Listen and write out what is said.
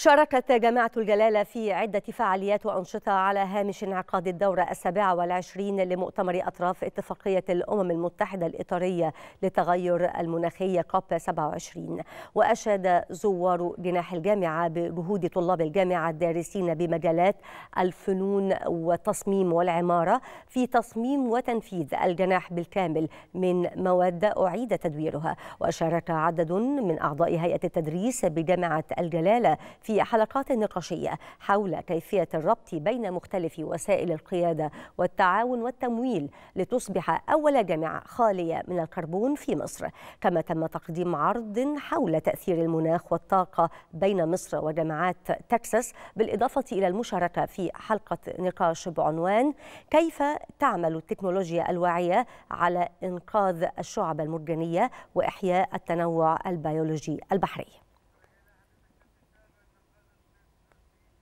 شاركت جامعة الجلالة في عدة فعاليات وأنشطة على هامش انعقاد الدورة السابعة والعشرين لمؤتمر أطراف اتفاقية الأمم المتحدة الإطارية للتغير المناخية كوب 27 وأشاد زوار جناح الجامعة بجهود طلاب الجامعة الدارسين بمجالات الفنون والتصميم والعمارة في تصميم وتنفيذ الجناح بالكامل من مواد أعيد تدويرها وشارك عدد من أعضاء هيئة التدريس بجامعة الجلالة في حلقات نقاشية حول كيفية الربط بين مختلف وسائل القيادة والتعاون والتمويل لتصبح أول جامعة خالية من الكربون في مصر كما تم تقديم عرض حول تأثير المناخ والطاقة بين مصر وجامعات تكساس بالإضافة إلى المشاركة في حلقة نقاش بعنوان كيف تعمل التكنولوجيا الواعية على إنقاذ الشعب المرجانية وإحياء التنوع البيولوجي البحري